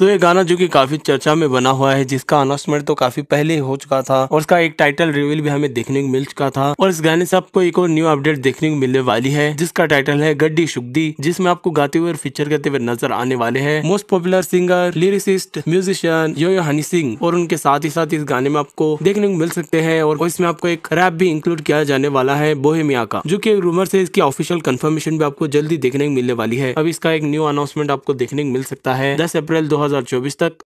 तो ये गाना जो कि काफी चर्चा में बना हुआ है जिसका अनाउंसमेंट तो काफी पहले हो चुका था और इसका एक टाइटल रिवील भी हमें देखने को मिल चुका था और इस गाने से आपको एक और न्यू अपडेट देखने को मिलने वाली है जिसका टाइटल है गड्डी शुगदी जिसमें आपको गाते हुए और फीचर करते हुए नजर आने वाले है most popular singer lyricist musician Yo Yo Honey Singh और उनके साथ ही साथ इस गाने में आपको देखने को मिल सकते हैं और इसमें आपको एक रैप भी इंक्लूड किया जाने वाला है बोहेमिया का जो की रूमर से इसकी ऑफिशियल कन्फर्मेशन भी आपको जल्दी देखने को मिलने वाली है अब इसका एक न्यू अनाउंसमेंट आपको देखने को मिल सकता है दस अप्रैल दो 2024 तक